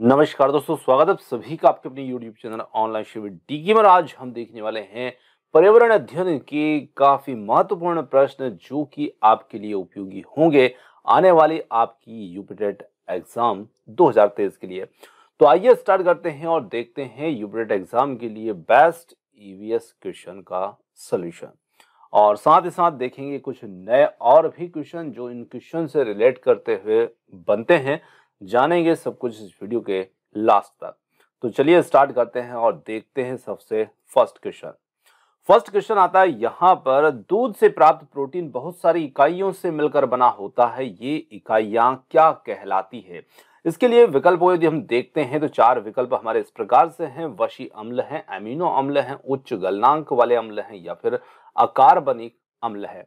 नमस्कार दोस्तों स्वागत है सभी का आपके अपने YouTube चैनल ऑनलाइन शिविर डी में आज हम देखने वाले हैं पर्यावरण अध्ययन के काफी महत्वपूर्ण प्रश्न जो कि आपके लिए उपयोगी होंगे आने वाले आपकी यूपीटेट एग्जाम 2023 के लिए तो आइए स्टार्ट करते हैं और देखते हैं यूपीटेट एग्जाम के लिए बेस्ट ईवीएस e क्वेश्चन का सोल्यूशन और साथ ही साथ देखेंगे कुछ नए और भी क्वेश्चन जो इन क्वेश्चन से रिलेट करते हुए बनते हैं जानेंगे सब कुछ इस वीडियो के लास्ट तक तो चलिए स्टार्ट करते हैं और देखते हैं सबसे फर्स्ट क्वेश्चन फर्स्ट क्वेश्चन आता है यहाँ पर दूध से प्राप्त प्रोटीन बहुत सारी इकाइयों से मिलकर बना होता है ये इकाइयां क्या कहलाती है इसके लिए विकल्प यदि हम देखते हैं तो चार विकल्प हमारे इस प्रकार से हैं वशी अम्ल है एमिनो अम्ल है उच्च गलनांक वाले अम्ल है या फिर अकार्बनिक अम्ल है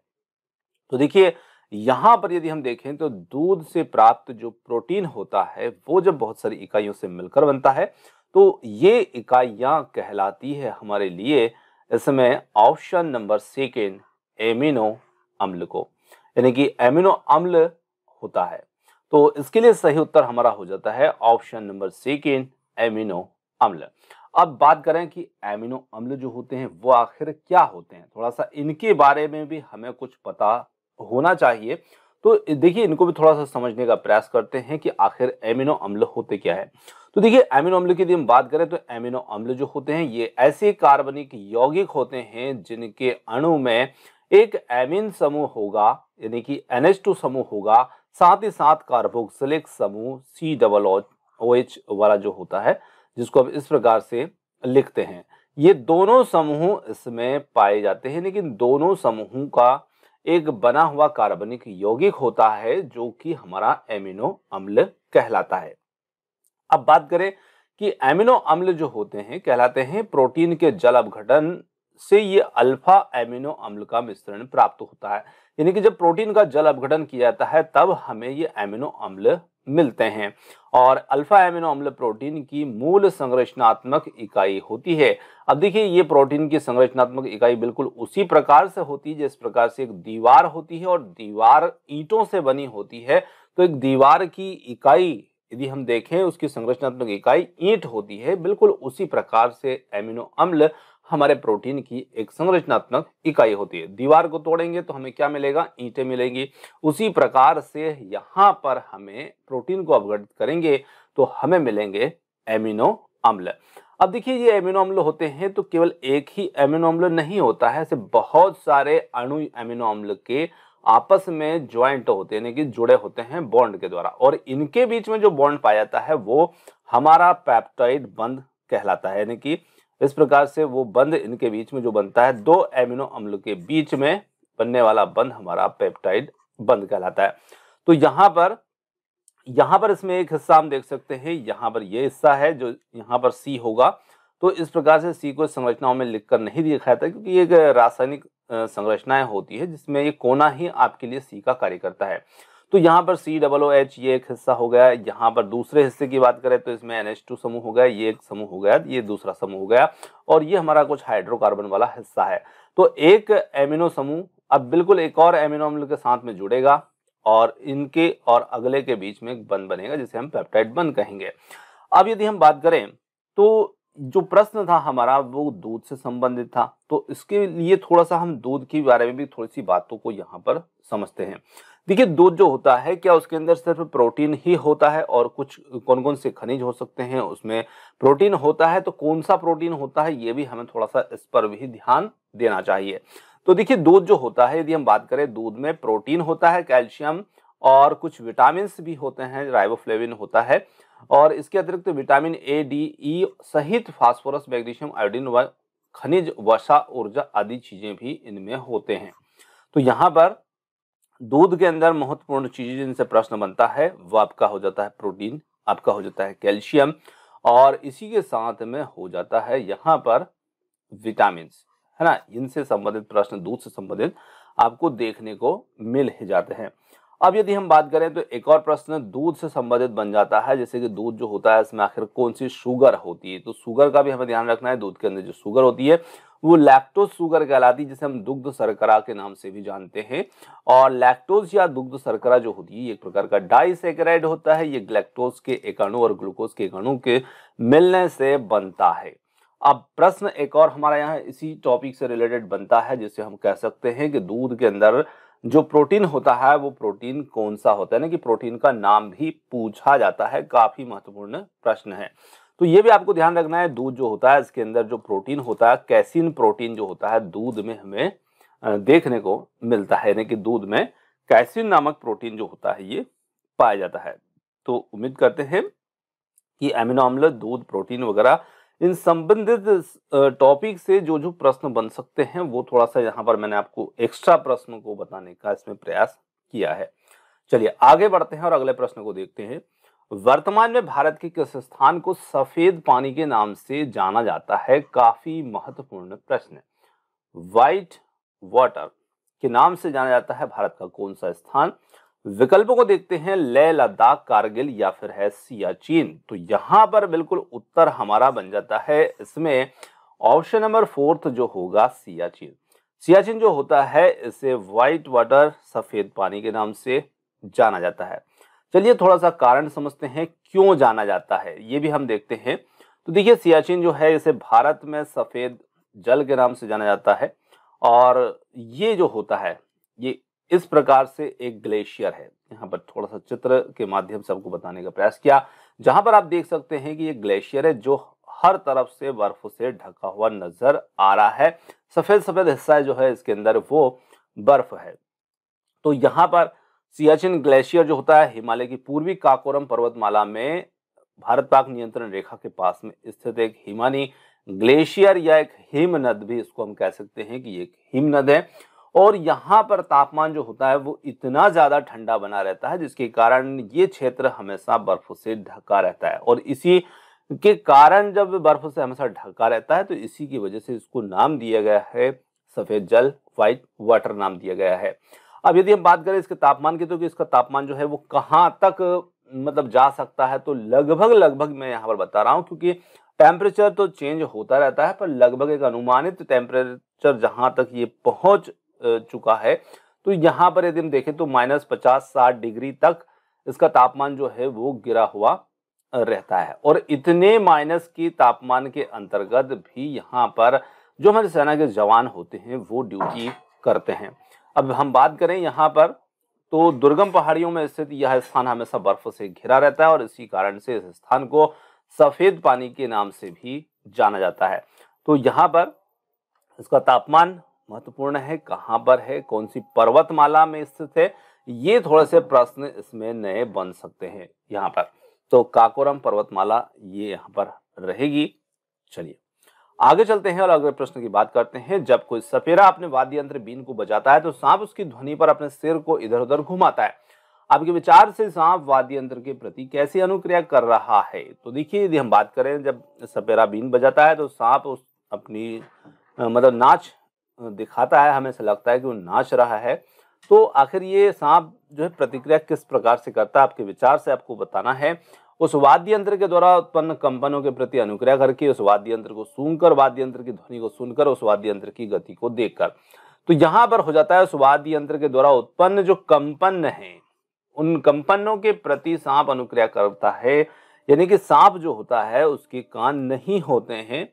तो देखिए यहां पर यदि हम देखें तो दूध से प्राप्त जो प्रोटीन होता है वो जब बहुत सारी इकाइयों से मिलकर बनता है तो ये इकाइया कहलाती है हमारे लिए इसमें ऑप्शन नंबर सेकेंड एमिनो अम्ल को यानी कि एमिनो अम्ल होता है तो इसके लिए सही उत्तर हमारा हो जाता है ऑप्शन नंबर सेकेंड एमिनो अम्ल अब बात करें कि एमिनो अम्ल जो होते हैं वो आखिर क्या होते हैं थोड़ा सा इनके बारे में भी हमें कुछ पता होना चाहिए तो देखिए इनको भी थोड़ा सा समझने का प्रयास करते हैं कि आखिर एमिनो अम्ल होते क्या है तो देखिए एमिनो अम्ल की यदि हम बात करें तो एमिनो अम्ल जो होते हैं ये ऐसे कार्बनिक यौगिक होते हैं जिनके अणु में एक एमिन समूह होगा यानी कि NH2 समूह होगा साथ ही साथ कार्बोक्सिलिक समूह सी डबल ओ एच वाला जो होता है जिसको हम इस प्रकार से लिखते हैं ये दोनों समूह इसमें पाए जाते हैं लेकिन दोनों समूहों का एक बना हुआ कार्बनिक यौगिक होता है जो कि हमारा एमिनो अम्ल कहलाता है अब बात करें कि एमिनो अम्ल जो होते हैं कहलाते हैं प्रोटीन के जल अपघटन से ये अल्फा एमिनो अम्ल का मिश्रण प्राप्त होता है यानी कि जब प्रोटीन का जल अपघटन किया जाता है तब हमें ये एमिनो अम्ल मिलते हैं और अल्फा एमिनो अम्ल प्रोटीन की मूल संरचनात्मक इकाई होती है अब देखिए ये प्रोटीन की संरचनात्मक इकाई बिल्कुल उसी प्रकार से होती है जिस प्रकार से एक दीवार होती है और दीवार ईंटों से बनी होती है तो एक दीवार की इकाई यदि हम देखें उसकी संरचनात्मक इकाई ईंट होती है बिल्कुल उसी प्रकार से एमिनो अम्ल हमारे प्रोटीन की एक संरचनात्मक इकाई होती है दीवार को तोड़ेंगे तो हमें क्या मिलेगा ईंटें मिलेंगी उसी प्रकार से यहाँ पर हमें प्रोटीन को अवगत करेंगे तो हमें मिलेंगे एमिनो अम्ल अब देखिए ये एमिनो अम्ल होते हैं तो केवल एक ही एमिनो अम्ल नहीं होता है ऐसे बहुत सारे अणु एमिनो अम्ल के आपस में ज्वाइंट होते हैं यानी कि जुड़े होते हैं बॉन्ड के द्वारा और इनके बीच में जो बॉन्ड पाया जाता है वो हमारा पैप्टाइड बंद कहलाता है यानी कि इस प्रकार से वो बंद इनके बीच में जो बनता है दो एमिनो अम्ल के बीच में बनने वाला बंद हमारा पेप्टाइड बंद कहलाता है तो यहाँ पर यहाँ पर इसमें एक हिस्सा हम देख सकते हैं यहाँ पर ये हिस्सा है जो यहाँ पर सी होगा तो इस प्रकार से सी को संरचनाओं में लिखकर नहीं दिखाया जाता क्योंकि एक रासायनिक संरचनाएं होती है जिसमें ये कोना ही आपके लिए सी का कार्य करता है तो यहाँ पर सी डबल ओ एच ये एक हिस्सा हो गया यहाँ पर दूसरे हिस्से की बात करें तो इसमें एन एच टू समूह हो गया ये एक समूह हो गया ये दूसरा समूह हो गया और ये हमारा कुछ हाइड्रोकार्बन वाला हिस्सा है तो एक एमिनो समूह अब बिल्कुल एक और एमिनो अम्ल के साथ में जुड़ेगा और इनके और अगले के बीच में एक बंद बनेगा जिसे हम पेप्टाइड बंद कहेंगे अब यदि हम बात करें तो जो प्रश्न था हमारा वो दूध से संबंधित था तो इसके लिए थोड़ा सा हम दूध के बारे में भी थोड़ी सी बातों को यहाँ पर समझते हैं देखिए दूध जो होता है क्या उसके अंदर सिर्फ प्रोटीन ही होता है और कुछ कौन कौन से खनिज हो सकते हैं उसमें प्रोटीन होता है तो कौन सा प्रोटीन होता है ये भी हमें थोड़ा सा इस पर भी ध्यान देना चाहिए तो देखिए दूध जो होता है यदि हम बात करें दूध में प्रोटीन होता है कैल्शियम और कुछ विटामिन भी होते हैं राइबोफ्लेविन होता है और इसके अतिरिक्त विटामिन ए डी ई सहित फास्फोरस मैग्नीशियम आयोडीन व खनिज वसा ऊर्जा आदि चीज़ें भी इनमें होते हैं तो यहाँ पर दूध के अंदर महत्वपूर्ण चीजें जिनसे प्रश्न बनता है वो आपका हो जाता है प्रोटीन आपका हो जाता है कैल्शियम और इसी के साथ में हो जाता है यहाँ पर विटामिन है ना इनसे संबंधित प्रश्न दूध से संबंधित आपको देखने को मिल ही जाते हैं अब यदि हम बात करें तो एक और प्रश्न दूध से संबंधित बन जाता है जैसे कि दूध जो होता है इसमें आखिर कौन सी शुगर होती है तो शुगर का भी हमें ध्यान रखना है दूध के अंदर जो शुगर होती है वो लैक्टोज शुगर कहलाती जिसे हम दुग्ध सरकरा के नाम से भी जानते हैं और लैक्टोज या दुग्ध सरकरा जो होती है एक प्रकार का डाइसेक्राइड होता है ये ग्लैक्टोज के एकाणु और ग्लूकोज के एकाणु के मिलने से बनता है अब प्रश्न एक और हमारा यहाँ इसी टॉपिक से रिलेटेड बनता है जिसे हम कह सकते हैं कि दूध के अंदर जो प्रोटीन होता है वो प्रोटीन कौन सा होता है ना कि प्रोटीन का नाम भी पूछा जाता है काफी महत्वपूर्ण प्रश्न है तो ये भी आपको ध्यान रखना है दूध जो होता है इसके अंदर जो प्रोटीन होता है कैसिन प्रोटीन जो होता है दूध में हमें देखने को मिलता है यानी कि दूध में कैसिन नामक प्रोटीन जो होता है ये पाया जाता है तो उम्मीद करते हैं कि एमिनोमल दूध प्रोटीन वगैरह इन संबंधित टॉपिक से जो जो प्रश्न बन सकते हैं वो थोड़ा सा यहाँ पर मैंने आपको एक्स्ट्रा प्रश्न को बताने का इसमें प्रयास किया है चलिए आगे बढ़ते हैं और अगले प्रश्न को देखते हैं वर्तमान में भारत के किस स्थान को सफेद पानी के नाम से जाना जाता है काफी महत्वपूर्ण प्रश्न वाइट वाटर के नाम से जाना जाता है भारत का कौन सा स्थान विकल्पों को देखते हैं लेह लद्दाख कारगिल या फिर है सियाचिन तो यहां पर बिल्कुल उत्तर हमारा बन जाता है इसमें ऑप्शन नंबर फोर्थ जो होगा सियाचिन सियाचिन जो होता है इसे व्हाइट वाटर सफेद पानी के नाम से जाना जाता है चलिए थोड़ा सा कारण समझते हैं क्यों जाना जाता है ये भी हम देखते हैं तो देखिए सियाचिन जो है इसे भारत में सफ़ेद जल के नाम से जाना जाता है और ये जो होता है ये इस प्रकार से एक ग्लेशियर है यहाँ पर थोड़ा सा चित्र के माध्यम से आपको बताने का प्रयास किया जहाँ पर आप देख सकते हैं कि ये ग्लेशियर है जो हर तरफ से बर्फ से ढका हुआ नजर आ रहा है सफेद सफेद हिस्सा जो है इसके अंदर वो बर्फ है तो यहाँ पर सियाचिन ग्लेशियर जो होता है हिमालय की पूर्वी काकोरम पर्वतमाला में भारत पाक नियंत्रण रेखा के पास में स्थित एक हिमानी ग्लेशियर या एक हिमनद भी इसको हम कह सकते हैं कि एक हिमनद है और यहाँ पर तापमान जो होता है वो इतना ज़्यादा ठंडा बना रहता है जिसके कारण ये क्षेत्र हमेशा बर्फ से ढका रहता है और इसी के कारण जब बर्फ से हमेशा ढका रहता है तो इसी की वजह से इसको नाम दिया गया है सफ़ेद जल वाइट वाटर नाम दिया गया है अब यदि हम बात करें इसके तापमान की तो कि इसका तापमान जो है वो कहाँ तक मतलब जा सकता है तो लगभग लगभग मैं यहाँ पर बता रहा हूँ क्योंकि टेम्परेचर तो चेंज होता रहता है पर लगभग एक अनुमानित टेम्परेचर जहाँ तक ये पहुँच चुका है तो यहाँ पर यदि हम देखें तो माइनस पचास साठ डिग्री तक इसका तापमान जो है वो गिरा हुआ रहता है और इतने माइनस की तापमान के अंतर्गत भी यहाँ पर जो हमारे सेना के जवान होते हैं वो ड्यूटी करते हैं अब हम बात करें यहाँ पर तो दुर्गम पहाड़ियों में स्थित यह स्थान हमेशा बर्फ से घिरा रहता है और इसी कारण से इस स्थान को सफेद पानी के नाम से भी जाना जाता है तो यहाँ पर इसका तापमान महत्वपूर्ण है कहाँ पर है कौन सी पर्वतमाला में स्थित है ये थोड़े से प्रश्न इसमें नए बन सकते हैं यहाँ पर तो काकोरम पर्वतमाला ये यहाँ पर रहेगी चलिए आगे चलते हैं और अगले प्रश्न की बात करते हैं जब कोई सपेरा अपने वाद्य यंत्र बीन को बजाता है तो सांप उसकी ध्वनि पर अपने सिर को इधर उधर घुमाता है आपके विचार से सांप वाद्य यंत्र के प्रति कैसी अनुक्रिया कर रहा है तो देखिए यदि हम बात करें जब सपेरा बीन बजाता है तो सांप उस अपनी मतलब नाच दिखाता है हमें ऐसा लगता है कि वो नाच रहा है तो आखिर ये सांप जो है प्रतिक्रिया किस प्रकार से करता है आपके विचार से आपको बताना है उस वाद्य यंत्र के द्वारा उत्पन्न कंपनों के प्रति अनुक्रिया करके उस वाद्य यंत्र को सुनकर वाद्य यंत्र की ध्वनि को सुनकर उस वाद्य यंत्र की गति को देखकर तो यहां पर हो जाता है उस वाद्य यंत्र के द्वारा उत्पन्न जो कंपन है उन कंपनों के प्रति सांप अनुक्रिया करता है यानी कि सांप जो होता है उसके कान नहीं होते हैं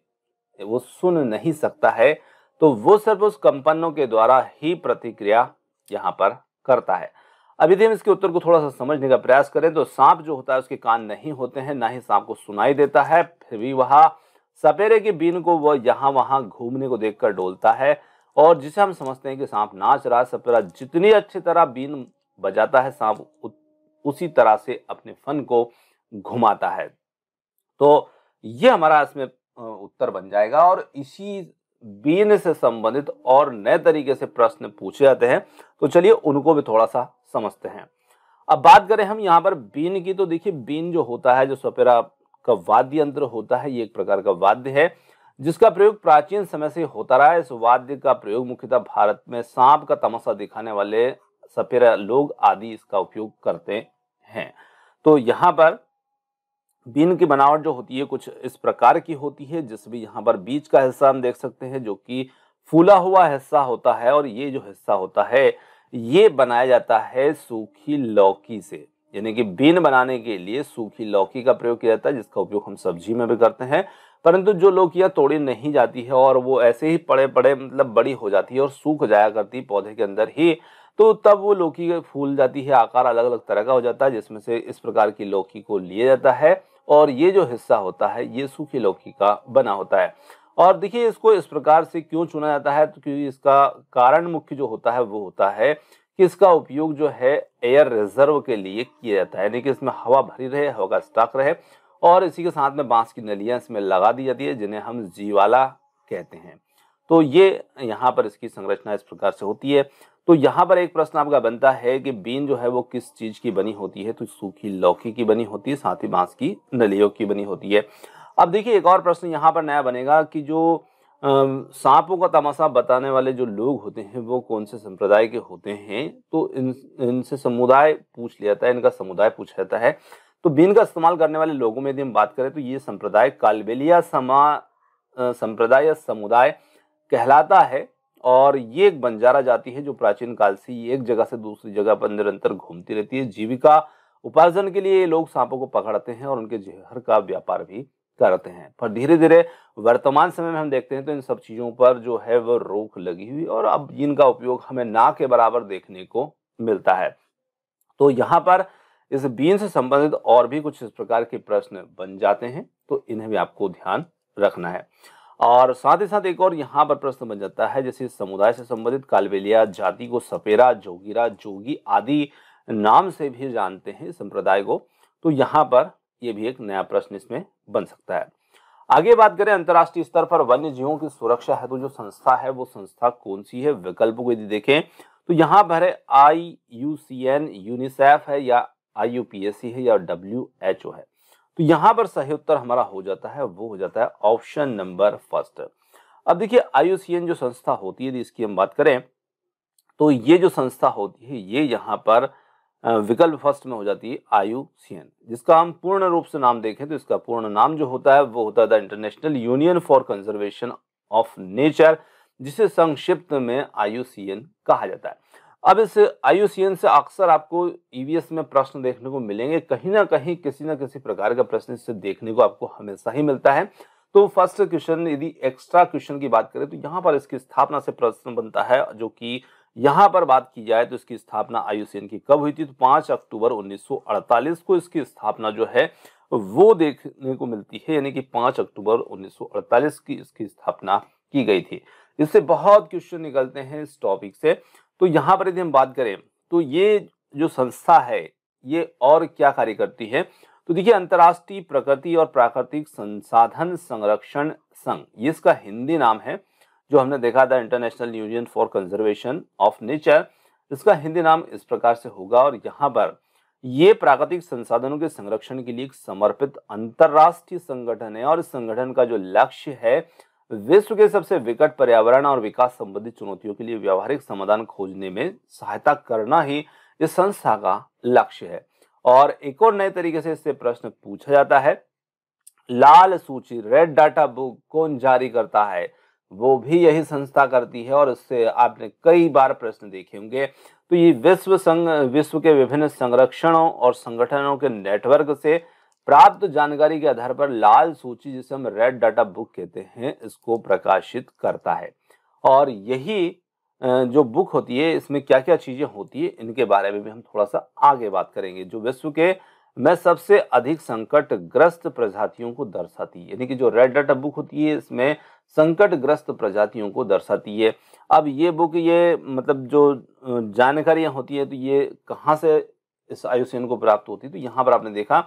वो सुन नहीं सकता है तो वो सिर्फ उस कंपनों के द्वारा ही प्रतिक्रिया यहाँ पर करता है अभी यदि हम इसके उत्तर को थोड़ा सा समझने का प्रयास करें तो सांप जो होता है उसके कान नहीं होते हैं ना ही सांप को सुनाई देता है फिर भी वह सपेरे के बीन को वह यहाँ वहाँ घूमने को देखकर डोलता है और जिसे हम समझते हैं कि सांप नाच रहा है सपेरा जितनी अच्छी तरह बीन बजाता है सांप उसी तरह से अपने फन को घुमाता है तो ये हमारा इसमें उत्तर बन जाएगा और इसी बीन से संबंधित और नए तरीके से प्रश्न पूछे जाते हैं तो चलिए उनको भी थोड़ा सा समझते हैं अब बात करें हम यहाँ पर बीन की तो देखिए बीन जो होता है जो सपेरा का वाद्य यंत्र होता है ये एक प्रकार का वाद्य है जिसका प्रयोग प्राचीन समय से होता रहा है इस वाद्य का प्रयोग मुख्यतः भारत में सांप का तमाशा दिखाने वाले सपेरा लोग आदि इसका उपयोग करते हैं तो यहाँ पर बीन की बनावट जो होती है कुछ इस प्रकार की होती है जिसमें यहाँ पर बीच का हिस्सा हम देख सकते हैं जो कि फूला हुआ हिस्सा होता है और ये जो हिस्सा होता है ये बनाया जाता है सूखी लौकी से यानी कि बीन बनाने के लिए सूखी लौकी का प्रयोग किया जाता है जिसका उपयोग हम सब्जी में भी करते हैं परंतु जो लौकियाँ तोड़ी नहीं जाती है और वो ऐसे ही पड़े पड़े मतलब बड़ी हो जाती है और सूख जाया करती पौधे के अंदर ही तो तब वो लौकी फूल जाती है आकार अलग अलग तरह का हो जाता है जिसमें से इस प्रकार की लौकी को लिया जाता है और ये जो हिस्सा होता है ये सूखी लौकी का बना होता है और देखिए इसको इस प्रकार से क्यों चुना जाता है तो क्योंकि इसका कारण मुख्य जो होता है वो होता है कि इसका उपयोग जो है एयर रिजर्व के लिए किया जाता है यानी कि इसमें हवा भरी रहे हवा का स्टॉक रहे और इसी के साथ में बांस की नलियाँ इसमें लगा दी जाती है जिन्हें हम जीवाला कहते हैं तो ये यहाँ पर इसकी संरचना इस प्रकार से होती है तो यहाँ पर एक प्रश्न आपका बनता है कि बीन जो है वो किस चीज़ की बनी होती है तो सूखी लौकी की बनी होती है साथ ही बांस की नलियों की बनी होती है अब देखिए एक और प्रश्न यहाँ पर नया बनेगा कि जो सांपों का तमाशा बताने वाले जो लोग होते हैं वो कौन से संप्रदाय के होते हैं तो इन इनसे समुदाय पूछ लिया जाता है इनका समुदाय पूछ जाता है तो बीन का इस्तेमाल करने वाले लोगों में यदि हम बात करें तो ये संप्रदाय कालबेलिया समा संप्रदाय या समुदाय कहलाता है और ये एक बंजारा जाति है जो प्राचीन काल से एक जगह से दूसरी जगह पर निरंतर घूमती रहती है जीविका उपार्जन के लिए ये लोग सांपों को पकड़ते हैं और उनके जहर का व्यापार भी करते हैं पर धीरे धीरे वर्तमान समय में हम देखते हैं तो इन सब चीज़ों पर जो है वो रोक लगी हुई और अब इनका उपयोग हमें ना के बराबर देखने को मिलता है तो यहाँ पर इस बीन से संबंधित और भी कुछ इस प्रकार के प्रश्न बन जाते हैं तो इन्हें भी आपको ध्यान रखना है और साथ ही साथ एक और यहाँ पर प्रश्न बन जाता है जैसे समुदाय से संबंधित कालबेलिया जाति को सपेरा जोगीरा जोगी आदि नाम से भी जानते हैं संप्रदाय को तो यहाँ पर ये भी एक नया प्रश्न इसमें बन सकता है आगे बात करें अंतर्राष्ट्रीय स्तर पर वन्य जीवों की सुरक्षा है तो जो संस्था है वो संस्था कौन सी है विकल्प को यदि देखें तो यहाँ पर है I U C N UNICEF है या I U P S C है या डब्ल्यू एच ओ है तो यहाँ पर सही उत्तर हमारा हो जाता है वो हो जाता है ऑप्शन नंबर फर्स्ट अब देखिए आई जो संस्था होती है इसकी हम बात करें तो ये जो संस्था होती है ये यहाँ पर विकल्प फर्स्ट में हो जाती है आयु सी जिसका हम पूर्ण रूप से नाम देखें तो इसका पूर्ण नाम जो होता है वो होता है the International Union for Conservation of Nature जिसे संक्षिप्त में आयु कहा जाता है अब इस आयु से अक्सर आपको ईवीएस e में प्रश्न देखने को मिलेंगे कहीं ना कहीं किसी ना किसी प्रकार का प्रश्न इससे देखने को आपको हमेशा ही मिलता है तो फर्स्ट क्वेश्चन यदि एक्स्ट्रा क्वेश्चन की बात करें तो यहाँ पर इसकी स्थापना से प्रश्न बनता है जो कि यहां पर बात की जाए तो इसकी स्थापना आयुसीएन की कब हुई थी तो 5 अक्टूबर 1948 को इसकी स्थापना जो है वो देखने को मिलती है यानी कि 5 अक्टूबर 1948 की इसकी स्थापना की गई थी इससे बहुत क्वेश्चन निकलते हैं इस टॉपिक से तो यहाँ पर यदि हम बात करें तो ये जो संस्था है ये और क्या कार्य करती है तो देखिए अंतर्राष्ट्रीय प्रकृति और प्राकृतिक संसाधन संरक्षण संघ ये इसका हिंदी नाम है जो हमने देखा था International Union for Conservation of Nature इसका हिंदी नाम इस प्रकार से होगा और यहाँ पर ये प्राकृतिक संसाधनों के संरक्षण के लिए एक समर्पित अंतर्राष्ट्रीय संगठन है और इस संगठन का जो लक्ष्य है विश्व के सबसे विकट पर्यावरण और विकास संबंधी चुनौतियों के लिए व्यावहारिक समाधान खोजने में सहायता करना ही इस संस्था का लक्ष्य है और एक और नए तरीके से इससे प्रश्न पूछा जाता है लाल सूची रेड डाटा बुक कौन जारी करता है वो भी यही संस्था करती है और इससे आपने कई बार प्रश्न देखे होंगे तो ये विश्व संघ विश्व के विभिन्न संरक्षणों और संगठनों के नेटवर्क से प्राप्त जानकारी के आधार पर लाल सूची जिसे हम रेड डाटा बुक कहते हैं इसको प्रकाशित करता है और यही जो बुक होती है इसमें क्या क्या चीज़ें होती है इनके बारे में भी हम थोड़ा सा आगे बात करेंगे जो विश्व के में सबसे अधिक संकट ग्रस्त प्रजातियों को दर्शाती है यानी कि जो रेड डाटा बुक होती है इसमें संकटग्रस्त प्रजातियों को दर्शाती है अब ये बुक ये मतलब जो जानकारियाँ होती है तो ये कहाँ से इस आयुषेन को प्राप्त होती है तो यहाँ पर आपने देखा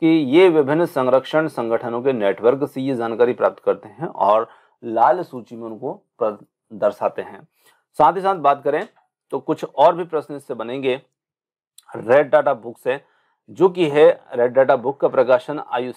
कि ये विभिन्न संरक्षण संगठनों के नेटवर्क से ये जानकारी प्राप्त करते हैं और लाल सूची में उनको दर्शाते हैं साथ ही साथ बात करें तो कुछ और भी प्रश्न इससे बनेंगे रेड डाटा बुक से जो कि है रेड डाटा बुक का प्रकाशन आई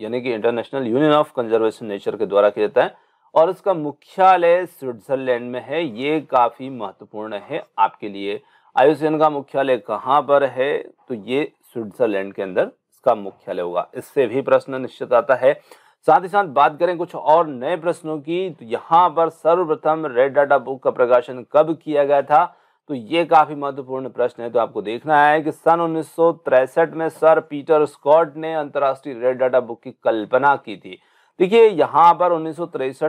यानी कि International Union of Conservation Nature के द्वारा किया जाता है और इसका मुख्यालय स्विट्जरलैंड में है ये काफ़ी महत्वपूर्ण है आपके लिए आयुषन का मुख्यालय कहाँ पर है तो ये स्विट्जरलैंड के अंदर इसका मुख्यालय होगा इससे भी प्रश्न निश्चित आता है साथ ही साथ बात करें कुछ और नए प्रश्नों की तो यहाँ पर सर्वप्रथम रेड डाटा बुक का प्रकाशन कब किया गया था तो ये काफ़ी महत्वपूर्ण प्रश्न है तो आपको देखना है कि सन उन्नीस में सर पीटर स्कॉट ने अंतर्राष्ट्रीय रेड डाटा बुक की कल्पना की थी देखिए यहाँ पर उन्नीस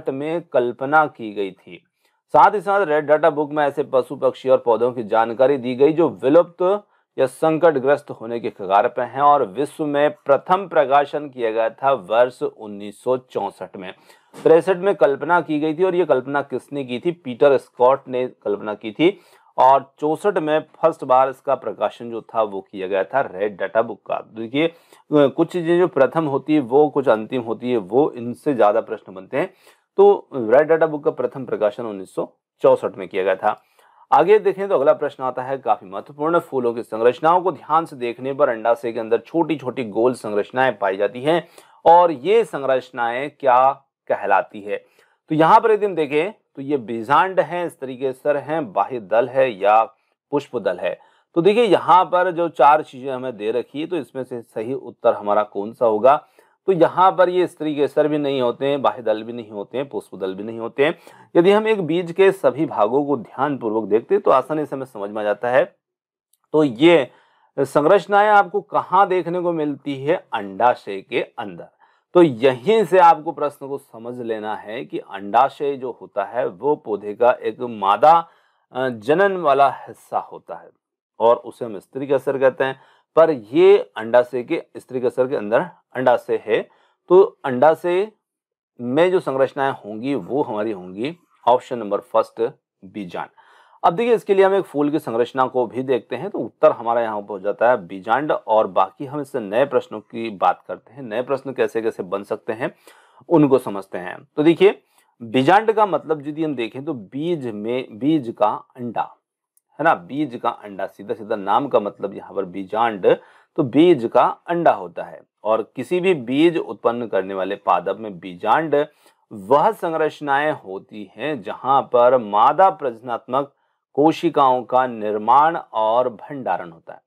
में कल्पना की गई थी साथ ही साथ रेड डाटा बुक में ऐसे पशु पक्षी और पौधों की जानकारी दी गई जो विलुप्त या संकटग्रस्त होने के कगार पर हैं और विश्व में प्रथम प्रकाशन किया गया था वर्ष उन्नीस में तिरसठ में कल्पना की गई थी और ये कल्पना किसने की थी पीटर स्कॉट ने कल्पना की थी और चौसठ में फर्स्ट बार इसका प्रकाशन जो था वो किया गया था रेड डाटा बुक का तो देखिए कुछ चीज़ें जो प्रथम होती है वो कुछ अंतिम होती है वो इनसे ज़्यादा प्रश्न बनते हैं तो रेड डाटा बुक का प्रथम प्रकाशन उन्नीस में किया गया था आगे देखें तो अगला प्रश्न आता है काफी महत्वपूर्ण फूलों की संरचनाओं को ध्यान से देखने पर अंडाशय के अंदर छोटी छोटी गोल संरचनाएं पाई जाती हैं और ये संरचनाएं क्या कहलाती है तो यहां पर यदि हम देखें तो ये बीजांड हैं इस तरीके सर हैं बाह्य दल है या पुष्प दल है तो देखिए यहाँ पर जो चार चीज़ें हमें दे रखी है तो इसमें से सही उत्तर हमारा कौन सा होगा तो यहाँ पर ये स्त्री के सर भी नहीं होते हैं बाह्य दल भी नहीं होते हैं पुष्प दल भी नहीं होते हैं यदि हम एक बीज के सभी भागों को ध्यानपूर्वक देखते तो आसानी से हमें समझ में आ जाता है तो ये संरचनाएं आपको कहाँ देखने को मिलती है अंडाशय के अंदर तो यहीं से आपको प्रश्न को समझ लेना है कि अंडाशय जो होता है वो पौधे का एक मादा जनन वाला हिस्सा होता है और उसे हम स्त्री का असर कहते हैं पर ये अंडाशय के स्त्री का असर के अंदर अंडाशय है तो अंडाशय में जो संरचनाएं होंगी वो हमारी होंगी ऑप्शन नंबर फर्स्ट बीजान अब देखिए इसके लिए हम एक फूल की संरचना को भी देखते हैं तो उत्तर हमारा यहाँ पर हो जाता है बीजांड और बाकी हम इससे नए प्रश्नों की बात करते हैं नए प्रश्न कैसे कैसे बन सकते हैं उनको समझते हैं तो देखिए बीजांड का मतलब यदि हम देखें तो बीज में बीज का अंडा है ना बीज का अंडा सीधा सीधा नाम का मतलब यहाँ पर बीजांड तो बीज का अंडा होता है और किसी भी बीज उत्पन्न करने वाले पादप में बीजांड वह संरचनाएं होती हैं जहां पर मादा प्रजनात्मक कोशिकाओं का निर्माण और भंडारण होता है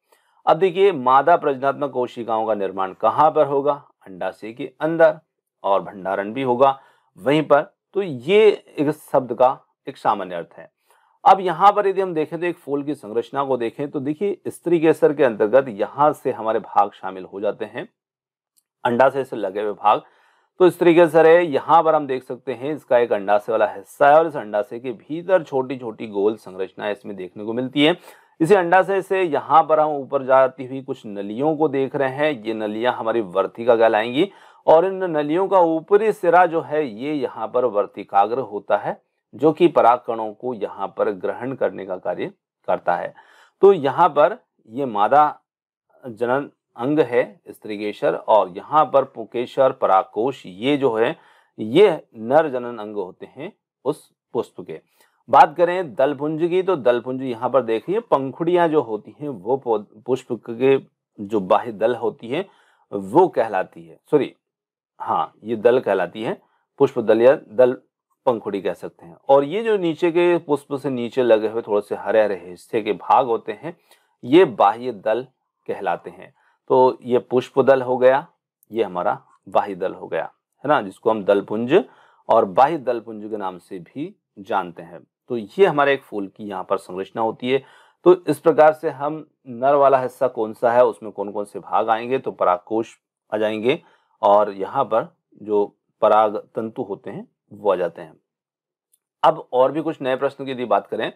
अब देखिए मादा प्रजनात्मक कोशिकाओं का निर्माण कहाँ पर होगा अंडाशय के अंदर और भंडारण भी होगा वहीं पर तो ये एक शब्द का एक सामान्य अर्थ है अब यहाँ पर यदि हम देखें तो एक फूल की संरचना को देखें तो देखिए स्त्री केसर के अंतर्गत यहाँ से हमारे भाग शामिल हो जाते हैं अंडाशय से लगे हुए भाग तो इस तरीके से है यहाँ पर हम देख सकते हैं इसका एक अंडासे वाला हिस्सा है और इस अंडासे के भीतर छोटी छोटी गोल संरचना इसमें देखने को मिलती है इसी अंडाशय से यहाँ पर हम ऊपर जाती हुई कुछ नलियों को देख रहे हैं ये नलियाँ हमारी वर्तिका कहलाएंगी और इन नलियों का ऊपरी सिरा जो है ये यहाँ पर वर्तिकाग्र होता है जो कि पराकणों को यहाँ पर ग्रहण करने का कार्य करता है तो यहाँ पर ये मादा जनन अंग है स्त्रीकेशर और यहाँ पर पुकेशर पराकोश ये जो है ये नर जनन अंग होते हैं उस पुष्प के बात करें दलपुंज की तो दलपुंज यहाँ पर देखिए पंखुड़ियां जो होती हैं वो पुष्प के जो बाह्य दल होती है वो कहलाती है सॉरी हाँ ये दल कहलाती है पुष्प दल या दल पंखुड़ी कह सकते हैं और ये जो नीचे के पुष्प से नीचे लगे हुए थोड़े से हरे हरे हिस्से के भाग होते हैं ये बाह्य दल कहलाते हैं तो ये पुष्प दल हो गया ये हमारा बाह्य दल हो गया है ना जिसको हम दलपुंज और बाह्य दलपुंज के नाम से भी जानते हैं तो ये हमारे एक फूल की यहाँ पर संरचना होती है तो इस प्रकार से हम नर वाला हिस्सा कौन सा है उसमें कौन कौन से भाग आएंगे तो परागकोश आ जाएंगे और यहाँ पर जो पराग तंतु होते हैं वो आ जाते हैं अब और भी कुछ नए प्रश्न की यदि बात करें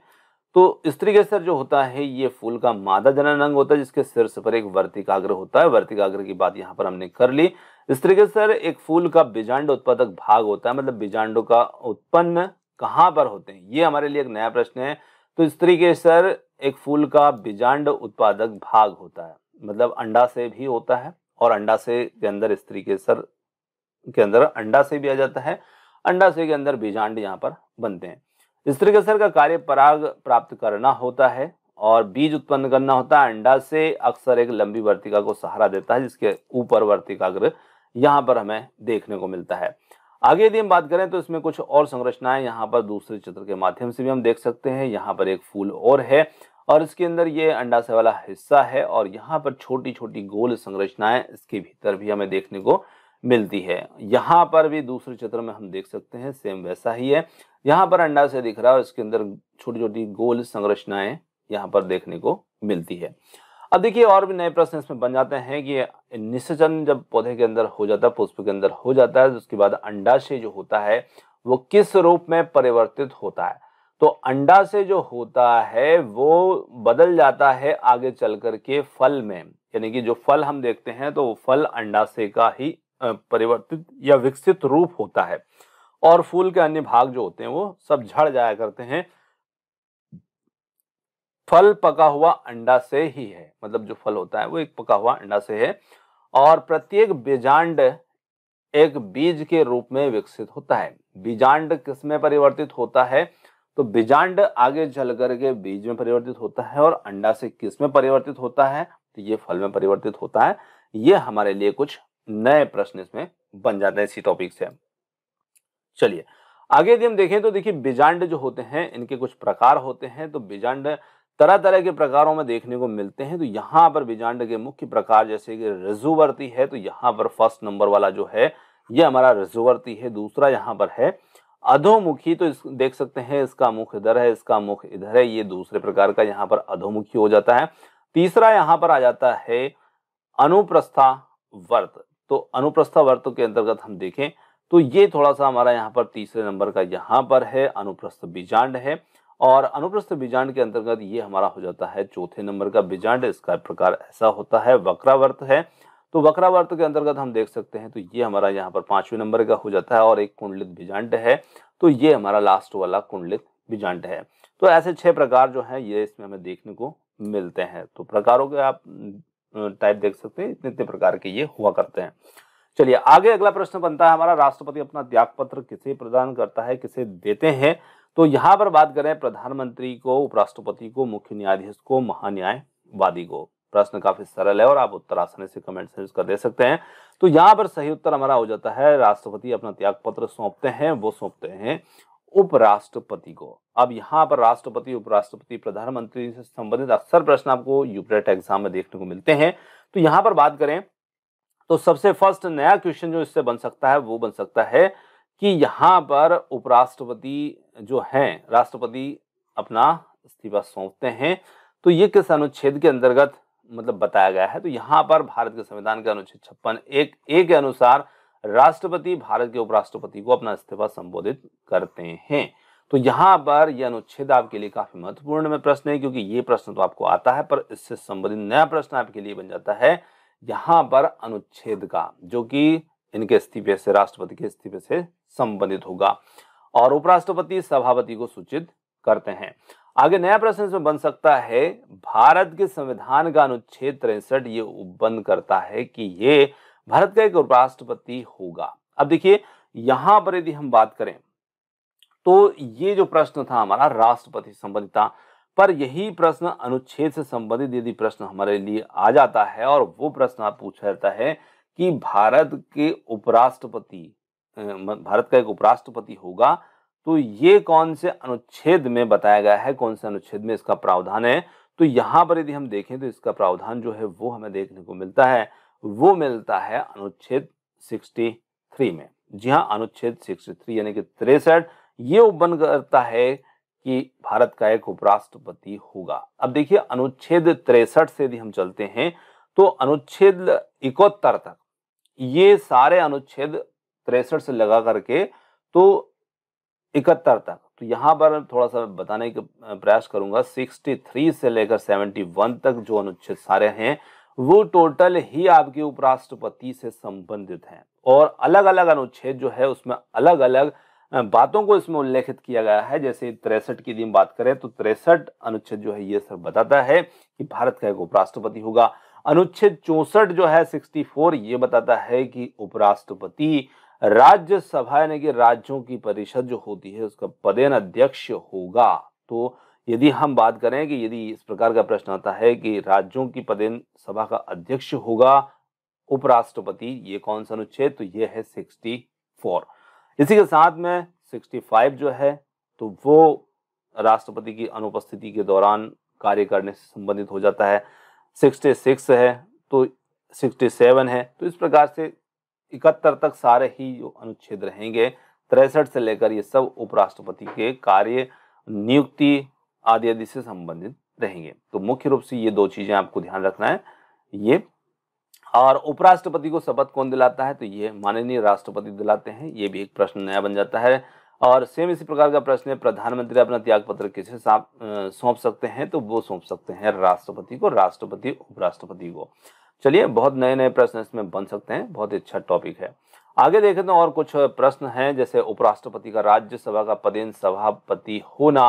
तो स्त्री तरीके जो होता है ये फूल का मादा जनन अंग होता है जिसके शीर्ष पर एक वर्तिकाग्र होता है वर्तिकाग्र की बात यहाँ पर हमने कर ली स्त्री के सर एक फूल का बीजांड उत्पादक भाग होता है मतलब बीजांडों का उत्पन्न कहाँ पर होते हैं ये हमारे लिए एक नया प्रश्न है तो स्त्री तरीके सर एक फूल का बीजांड उत्पादक भाग होता है मतलब अंडा से भी होता है और अंडा से के अंदर स्त्री तरीके सर के अंदर अंडा से भी आ जाता है अंडा से के अंदर बीजांड यहाँ पर बनते हैं स्त्रीकसर का कार्य पराग प्राप्त करना होता है और बीज उत्पन्न करना होता है अंडा से अक्सर एक लंबी वर्तिका को सहारा देता है जिसके ऊपर वर्तिकाग्र यहाँ पर हमें देखने को मिलता है आगे यदि हम बात करें तो इसमें कुछ और संरचनाएं यहाँ पर दूसरे चित्र के माध्यम से भी हम देख सकते हैं यहाँ पर एक फूल और है और इसके अंदर ये अंडाशय वाला हिस्सा है और यहाँ पर छोटी छोटी गोल संरचनाएं इसके भीतर भी हमें देखने को मिलती है यहाँ पर भी दूसरे चित्र में हम देख सकते हैं सेम वैसा ही है यहाँ पर अंडा से दिख रहा है इसके अंदर छोटी छोटी गोल संरचनाएं यहाँ पर देखने को मिलती है अब देखिए और भी नए प्रश्न इसमें बन जाते हैं कि निषेचन जब पौधे के अंदर हो जाता है पुष्प के अंदर हो जाता है तो उसके बाद अंडाशय जो होता है वो किस रूप में परिवर्तित होता है तो अंडा से जो होता है वो बदल जाता है आगे चल कर के फल में यानी कि जो फल हम देखते हैं तो वो फल अंडाशय का ही परिवर्तित या विकसित रूप होता है और फूल के अन्य भाग जो होते हैं वो सब झड़ जाया करते हैं फल पका हुआ अंडा से ही है मतलब जो फल होता है वो एक पका हुआ अंडा से है और प्रत्येक बीजांड एक बीज के रूप में विकसित होता है बीजांड किस में परिवर्तित होता है तो बीजांड आगे चल करके बीज में परिवर्तित होता है और अंडा से किस में परिवर्तित होता है तो ये फल में परिवर्तित होता है ये हमारे लिए कुछ नए प्रश्न इसमें बन जाते हैं इसी टॉपिक से चलिए आगे यदि हम देखें तो देखिए बिजांड जो होते हैं इनके कुछ प्रकार होते हैं तो बिजांड तरह तरह के प्रकारों में देखने को मिलते हैं तो यहाँ पर बिजांड के मुख्य प्रकार जैसे कि रजुवर्ती है तो यहाँ पर फर्स्ट नंबर वाला जो है ये हमारा रजुवर्ती है दूसरा यहाँ पर है अधोमुखी तो इस देख सकते हैं इसका मुख इधर है इसका मुख इधर है ये दूसरे प्रकार का यहाँ पर अधोमुखी हो जाता है तीसरा यहाँ पर आ जाता है अनुप्रस्था वर्त तो अनुप्रस्थ वर्त के अंतर्गत हम देखें तो ये थोड़ा सा हमारा यहाँ पर तीसरे नंबर का यहाँ पर है अनुप्रस्थ बीजांड है और अनुप्रस्थ बीजांड के अंतर्गत ये हमारा हो जाता है चौथे नंबर का बीजांड इसका प्रकार ऐसा होता है वक्रावर्त है तो वक्रावर्त के अंतर्गत हम देख सकते हैं तो ये हमारा यहाँ पर पांचवें नंबर का हो जाता है और एक कुंडलित बीजांड है तो ये हमारा लास्ट वाला कुंडलित बीजांड है तो ऐसे छह प्रकार जो है ये इसमें हमें देखने को मिलते हैं तो प्रकारों के आप टाइप देख सकते हैं इतने इतने प्रकार के ये हुआ करते हैं चलिए आगे अगला प्रश्न बनता है हमारा राष्ट्रपति अपना त्याग पत्र किसे प्रदान करता है किसे देते हैं तो यहाँ पर बात करें प्रधानमंत्री को उपराष्ट्रपति को मुख्य न्यायाधीश को महान्यायवादी को प्रश्न काफी सरल है और आप उत्तर आसानी से कमेंट से इसका दे सकते हैं तो यहाँ पर सही उत्तर हमारा हो जाता है राष्ट्रपति अपना त्याग पत्र सौंपते हैं वो सौंपते हैं उपराष्ट्रपति को अब यहाँ पर राष्ट्रपति उपराष्ट्रपति प्रधानमंत्री से संबंधित अक्सर प्रश्न आपको यूपरेट एग्जाम में देखने को मिलते हैं तो यहाँ पर बात करें तो सबसे फर्स्ट नया क्वेश्चन जो इससे बन सकता है वो बन सकता है कि यहाँ पर उपराष्ट्रपति जो हैं राष्ट्रपति अपना इस्तीफा सौंपते हैं तो ये किस अनुच्छेद के अंतर्गत मतलब बताया गया है तो यहाँ पर भारत के संविधान के अनुच्छेद छप्पन एक ए के अनुसार राष्ट्रपति भारत के उपराष्ट्रपति को अपना इस्तीफा संबोधित करते हैं तो यहाँ पर यह अनुच्छेद आपके लिए काफी महत्वपूर्ण में प्रश्न है क्योंकि ये प्रश्न तो आपको आता है पर इससे संबंधित नया प्रश्न आपके लिए बन जाता है यहाँ पर अनुच्छेद का जो कि इनके इस्तीफे से राष्ट्रपति के इस्तीफे से संबंधित होगा और उपराष्ट्रपति सभापति को सूचित करते हैं आगे नया प्रश्न इसमें बन सकता है भारत के संविधान का अनुच्छेद तिरसठ ये बंद करता है कि ये भारत का एक उपराष्ट्रपति होगा अब देखिए यहां पर यदि हम बात करें तो ये जो प्रश्न था हमारा राष्ट्रपति था पर यही प्रश्न अनुच्छेद से संबंधित यदि प्रश्न हमारे लिए आ जाता है और वो प्रश्न आप पूछा जाता है कि भारत के उपराष्ट्रपति भारत का एक उपराष्ट्रपति होगा तो ये कौन से अनुच्छेद में बताया गया है कौन से अनुच्छेद में इसका प्रावधान है तो यहां पर यदि हम देखें तो इसका प्रावधान जो है वो हमें देखने को मिलता है वो मिलता है अनुच्छेद 63 में जी हाँ अनुच्छेद 63 यानी कि तिरसठ ये उपबन करता है कि भारत का एक उपराष्ट्रपति होगा अब देखिए अनुच्छेद तिरसठ से यदि हम चलते हैं तो अनुच्छेद इकोत्तर तक ये सारे अनुच्छेद तिरसठ से लगा करके तो इकहत्तर तक तो यहाँ पर थोड़ा सा बताने का प्रयास करूंगा 63 से लेकर 71 तक जो अनुच्छेद सारे हैं वो टोटल ही आपके उपराष्ट्रपति से संबंधित हैं और अलग अलग अनुच्छेद जो है उसमें अलग अलग बातों को इसमें उल्लेखित किया गया है जैसे तिरसठ की यदि बात करें तो तिरसठ अनुच्छेद जो है ये सर बताता है कि भारत का एक उपराष्ट्रपति होगा अनुच्छेद चौसठ जो है 64 ये बताता है कि उपराष्ट्रपति राज्यसभा यानी कि राज्यों की परिषद जो होती है उसका पदेन अध्यक्ष होगा तो यदि हम बात करें कि यदि इस प्रकार का प्रश्न आता है कि राज्यों की पदेन सभा का अध्यक्ष होगा उपराष्ट्रपति ये कौन सा अनुच्छेद तो ये है सिक्सटी फोर इसी के साथ में सिक्सटी फाइव जो है तो वो राष्ट्रपति की अनुपस्थिति के दौरान कार्य करने से संबंधित हो जाता है सिक्सटी सिक्स है तो सिक्सटी सेवन है तो इस प्रकार से इकहत्तर तक सारे ही जो अनुच्छेद रहेंगे तिरसठ से लेकर ये सब उपराष्ट्रपति के कार्य नियुक्ति आदि आदि से संबंधित रहेंगे तो मुख्य रूप से ये दो चीजें आपको ध्यान रखना है ये और उपराष्ट्रपति को शपथ कौन दिलाता है तो ये माननीय राष्ट्रपति दिलाते हैं ये भी एक प्रश्न नया बन जाता है और सेम इसी प्रकार का प्रश्न है प्रधानमंत्री अपना त्याग पत्र किसे सौंप सकते हैं तो वो सौंप सकते हैं राष्ट्रपति को राष्ट्रपति उपराष्ट्रपति को चलिए बहुत नए नए प्रश्न इसमें बन सकते हैं बहुत अच्छा टॉपिक है आगे देखें तो और कुछ प्रश्न हैं जैसे उपराष्ट्रपति का राज्यसभा का पदेन सभापति होना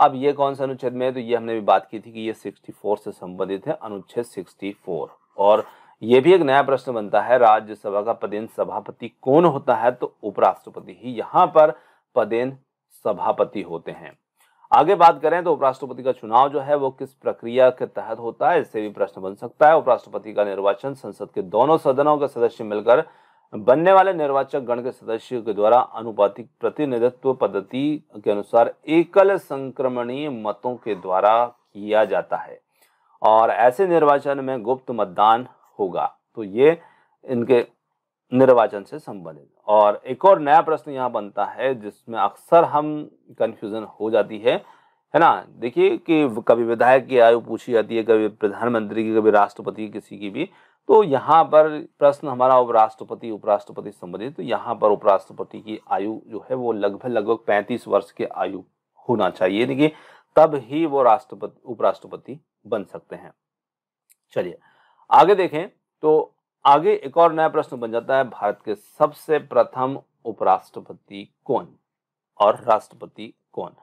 अब ये कौन सा अनुच्छेद में है तो ये हमने भी बात की थी कि ये 64 से संबंधित है अनुच्छेद 64 और ये भी एक नया प्रश्न बनता है राज्यसभा का पदेन सभापति कौन होता है तो उपराष्ट्रपति ही यहाँ पर पदेन सभापति होते हैं आगे बात करें तो उपराष्ट्रपति का चुनाव जो है वो किस प्रक्रिया के तहत होता है इससे भी प्रश्न बन सकता है उपराष्ट्रपति का निर्वाचन संसद के दोनों सदनों के सदस्य मिलकर बनने वाले निर्वाचक गण के सदस्यों के द्वारा अनुपातिक प्रतिनिधित्व पद्धति के अनुसार एकल संक्रमणीय मतों के द्वारा किया जाता है और ऐसे निर्वाचन में गुप्त मतदान होगा तो ये इनके निर्वाचन से संबंधित और एक और नया प्रश्न यहाँ बनता है जिसमें अक्सर हम कन्फ्यूजन हो जाती है है ना देखिए कि कभी विधायक की आयु पूछी जाती है कभी प्रधानमंत्री की कभी राष्ट्रपति किसी की भी तो यहाँ पर प्रश्न हमारा उपराष्ट्रपति उपराष्ट्रपति संबंधित तो यहाँ पर उपराष्ट्रपति की आयु जो है वो लगभग लगभग पैंतीस वर्ष की आयु होना चाहिए यानी कि तब ही वो राष्ट्रपति उपराष्ट्रपति बन सकते हैं चलिए आगे देखें तो आगे एक और नया प्रश्न बन जाता है भारत के सबसे प्रथम उपराष्ट्रपति कौन और राष्ट्रपति कौन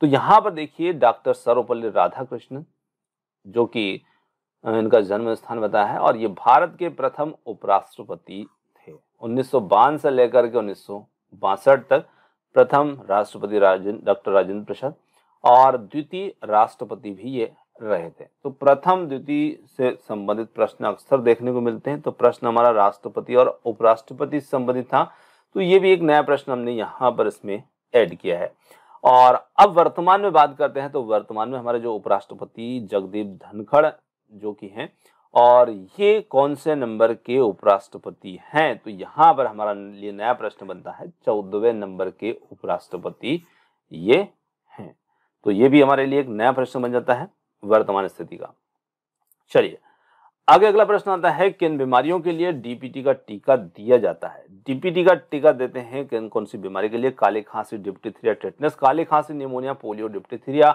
तो यहां पर देखिए डॉक्टर सर्वपल्ली राधाकृष्णन जो कि इनका जन्म स्थान बताया है और ये भारत के प्रथम उपराष्ट्रपति थे उन्नीस से लेकर के उन्नीस तक प्रथम राष्ट्रपति राजेंद्र डॉक्टर राजेंद्र प्रसाद और द्वितीय राष्ट्रपति भी ये रहे थे तो प्रथम द्वितीय से संबंधित प्रश्न अक्सर देखने को मिलते हैं तो प्रश्न हमारा राष्ट्रपति और उपराष्ट्रपति से संबंधित था तो ये भी एक नया प्रश्न हमने यहाँ पर इसमें ऐड किया है और अब वर्तमान में बात करते हैं तो वर्तमान में हमारे जो उपराष्ट्रपति जगदीप धनखड़ जो कि हैं और ये कौन से नंबर के उपराष्ट्रपति हैं तो यहाँ पर हमारा लिए नया प्रश्न बनता है चौदहवें नंबर के उपराष्ट्रपति ये हैं तो ये भी हमारे लिए एक नया प्रश्न बन जाता है वर्तमान स्थिति का चलिए आगे अगला प्रश्न आता है किन बीमारियों के लिए डीपीटी का टीका दिया जाता है डीपीटी का टीका देते हैं किन कौन सी बीमारी के लिए काले खांसी डिप्टीथरिया टेटनस काले खांसी pneumonia polio diphtheria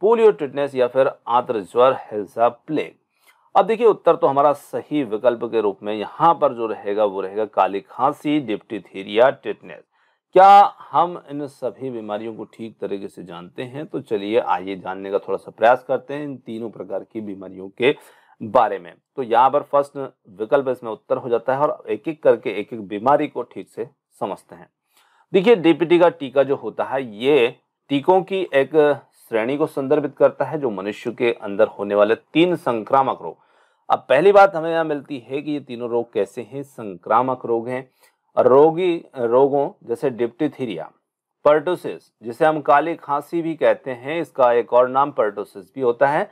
polio tetanus या फिर आंत्र ज्वर हेल्सा प्लेग अब देखिए उत्तर तो हमारा सही विकल्प के रूप में यहाँ पर जो रहेगा वो रहेगा काली खांसी डिप्टीथीरिया टिटनेस क्या हम इन सभी बीमारियों को ठीक तरीके से जानते हैं तो चलिए आइए जानने का थोड़ा सा प्रयास करते हैं इन तीनों प्रकार की बीमारियों के बारे में तो यहाँ पर फर्स्ट विकल्प इसमें उत्तर हो जाता है और एक एक करके एक एक बीमारी को ठीक से समझते हैं देखिए डीपीटी का टीका जो होता है ये टीकों की एक श्रेणी को संदर्भित करता है जो मनुष्य के अंदर होने वाले तीन संक्रामक रोग अब पहली बात हमें यहाँ मिलती है कि ये तीनों रोग कैसे हैं संक्रामक रोग हैं और रोगी रोगों जैसे डिप्टीथीरिया पर्टोसिस जिसे हम काली खांसी भी कहते हैं इसका एक और नाम पर्टोसिस भी होता है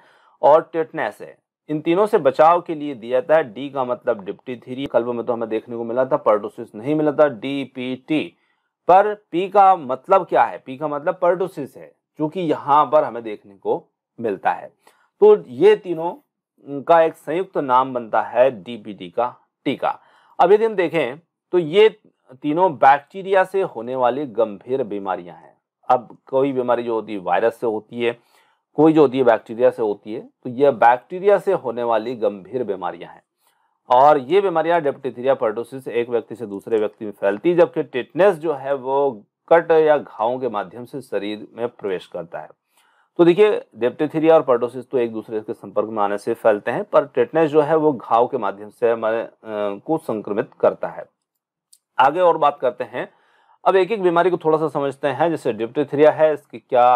और टेटनेस है इन तीनों से बचाव के लिए दिया जाता है डी का मतलब डिप्टी थीरी कल्ब में तो हमें देखने को मिला था पर्टोसिस नहीं मिला था डी पी टी पर पी का मतलब क्या है पी का मतलब पर्टोसिस है जो कि यहाँ पर हमें देखने को मिलता है तो ये तीनों का एक संयुक्त नाम बनता है डीपीटी का टीका अब यदि हम देखें तो ये तीनों बैक्टीरिया से होने वाली गंभीर बीमारियां हैं अब कोई बीमारी जो होती है वायरस से होती है कोई जो होती है बैक्टीरिया से होती है तो यह बैक्टीरिया से होने वाली गंभीर बीमारियां हैं और ये बीमारियां डेप्टिथीरिया पर्टोसिस एक व्यक्ति से दूसरे व्यक्ति में फैलती है जबकि टिटनेस जो है वो कट या घावों के माध्यम से शरीर में प्रवेश करता है तो देखिए डेप्टेथीरिया और पर्टोसिस तो एक दूसरे के संपर्क में आने से फैलते हैं पर टेटनेस जो है वो घाव के माध्यम से हमारे को संक्रमित करता है आगे और बात करते हैं अब एक एक बीमारी को थोड़ा सा समझते हैं जैसे डिप्टेथीरिया है इसकी क्या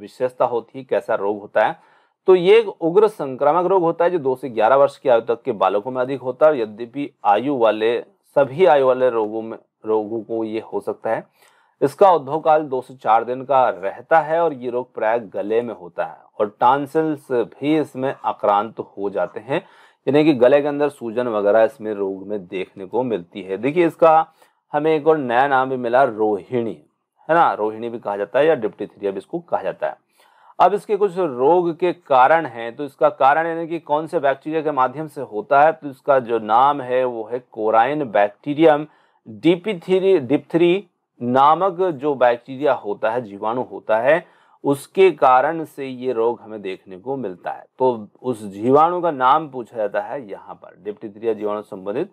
विशेषता होती है कैसा रोग होता है तो ये एक उग्र संक्रामक रोग होता है जो दो से ग्यारह वर्ष की आयु तक के बालकों में अधिक होता है यद्यपि आयु वाले सभी आयु वाले रोगों में रोगों को ये हो सकता है इसका उद्भव काल दो से चार दिन का रहता है और ये रोग प्राय गले में होता है और टांसिल्स भी इसमें आक्रांत हो जाते हैं यानी कि गले के अंदर सूजन वगैरह इसमें रोग में देखने को मिलती है देखिए इसका हमें एक और नया नाम भी मिला रोहिणी है ना रोहिणी भी कहा जाता है या डिप्टी भी इसको कहा जाता है अब इसके कुछ रोग के कारण हैं तो इसका कारण यानी कि कौन से बैक्टीरिया के माध्यम से होता है तो इसका जो नाम है वो है corynebacterium diphtheriae diphtheriae नामक जो बैक्टीरिया होता है जीवाणु होता है उसके कारण से ये रोग हमें देखने को मिलता है तो उस जीवाणु का नाम पूछा जाता है यहाँ पर डिप्टीरिया जीवाणु संबंधित